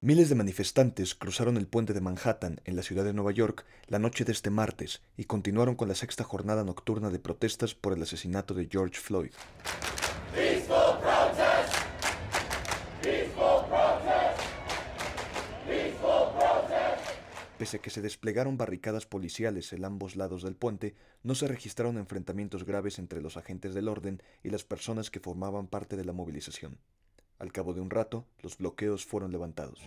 Miles de manifestantes cruzaron el puente de Manhattan en la ciudad de Nueva York la noche de este martes y continuaron con la sexta jornada nocturna de protestas por el asesinato de George Floyd. Pese a que se desplegaron barricadas policiales en ambos lados del puente, no se registraron enfrentamientos graves entre los agentes del orden y las personas que formaban parte de la movilización. Al cabo de un rato, los bloqueos fueron levantados.